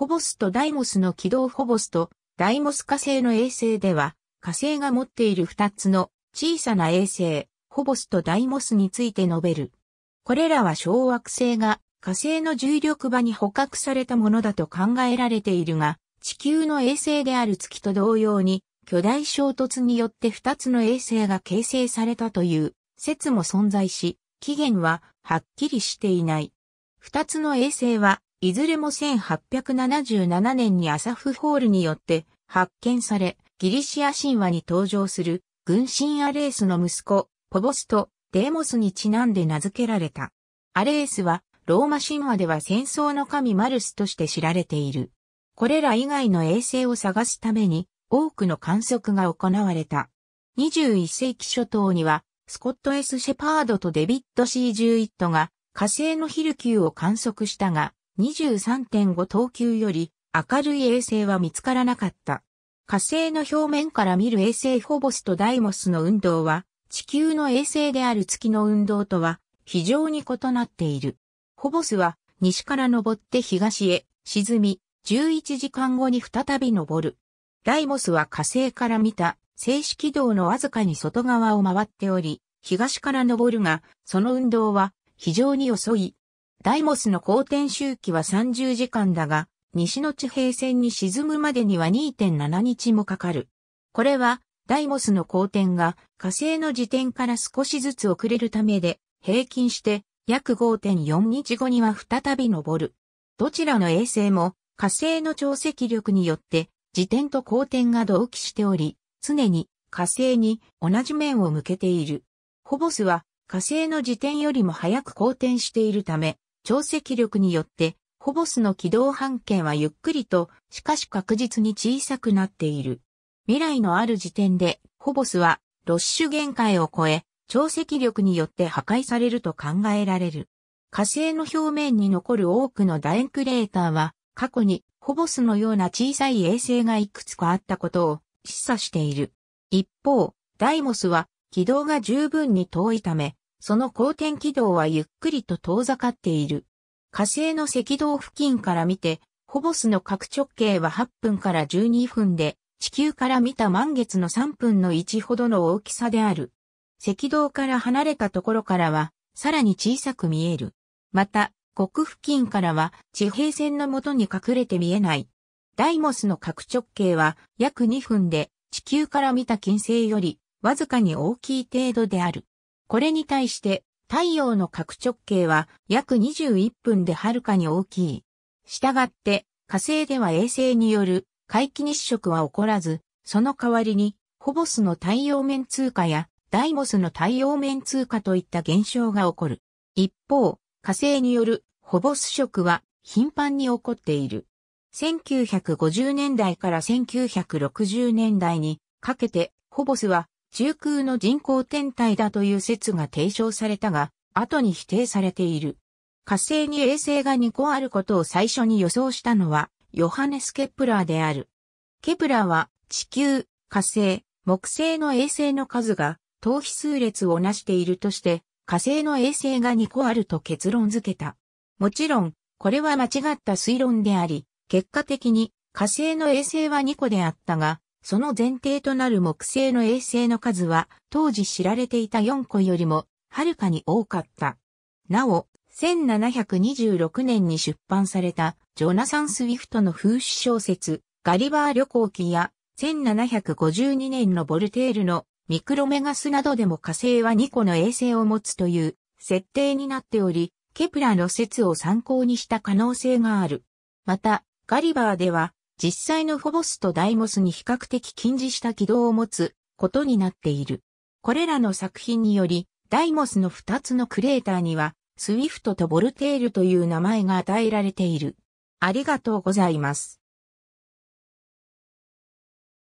ホボスとダイモスの軌道ホボスとダイモス火星の衛星では、火星が持っている二つの小さな衛星、ホボスとダイモスについて述べる。これらは小惑星が火星の重力場に捕獲されたものだと考えられているが、地球の衛星である月と同様に、巨大衝突によって二つの衛星が形成されたという説も存在し、起源ははっきりしていない。二つの衛星はいずれも1877年にアサフホールによって発見され、ギリシア神話に登場する軍神アレースの息子、ポボスとデーモスにちなんで名付けられた。アレースはローマ神話では戦争の神マルスとして知られている。これら以外の衛星を探すために多くの観測が行われた。21世紀初頭にはスコット・エス・シェパードとデビッド・ C・ ジュイットが火星のヒルキューを観測したが、23.5等級より明るい衛星は見つからなかった。火星の表面から見る衛星フォボスとダイモスの運動は地球の衛星である月の運動とは非常に異なっている。フォボスは西から登って東へ沈み、11時間後に再び登る。ダイモスは火星から見た静止軌道のわずかに外側を回っており、東から登るが、その運動は非常に遅いダイモスの公転周期は30時間だが、西の地平線に沈むまでには2.7日もかかる。これは、ダイモスの公転が火星の時点から少しずつ遅れるためで、平均して約5.4日後には再び昇る。どちらの衛星も火星の調積力によって時点と公転が同期しており、常に火星に同じ面を向けている。ホボスは火星の時点よりも早く公転しているため、潮汐力によって、ホボスの軌道半径はゆっくりと、しかし確実に小さくなっている。未来のある時点で、ホボスは、ロッシュ限界を超え、潮汐力によって破壊されると考えられる。火星の表面に残る多くの楕円クレーターは、過去にホボスのような小さい衛星がいくつかあったことを示唆している。一方、ダイモスは軌道が十分に遠いため、その公転軌道はゆっくりと遠ざかっている。火星の赤道付近から見て、ホボスの角直径は8分から12分で、地球から見た満月の3分の1ほどの大きさである。赤道から離れたところからは、さらに小さく見える。また、極付近からは地平線のもとに隠れて見えない。ダイモスの角直径は約2分で地球から見た金星よりわずかに大きい程度である。これに対して太陽の角直径は約21分ではるかに大きい。したがって火星では衛星による回帰日食は起こらず、その代わりにホボスの太陽面通過やダイモスの太陽面通過といった現象が起こる。一方、火星によるホボス食は頻繁に起こっている。1950年代から1960年代にかけてホボスは中空の人工天体だという説が提唱されたが、後に否定されている。火星に衛星が2個あることを最初に予想したのは、ヨハネス・ケプラーである。ケプラーは、地球、火星、木星の衛星の数が、等比数列をなしているとして、火星の衛星が2個あると結論付けた。もちろん、これは間違った推論であり、結果的に火星の衛星は2個であったが、その前提となる木星の衛星の数は当時知られていた4個よりもはるかに多かった。なお、1726年に出版されたジョナサン・スウィフトの風刺小説ガリバー旅行記や1752年のボルテールのミクロメガスなどでも火星は2個の衛星を持つという設定になっており、ケプラの説を参考にした可能性がある。また、ガリバーでは実際のフォボスとダイモスに比較的近似した軌道を持つことになっている。これらの作品により、ダイモスの2つのクレーターには、スウィフトとボルテールという名前が与えられている。ありがとうございます。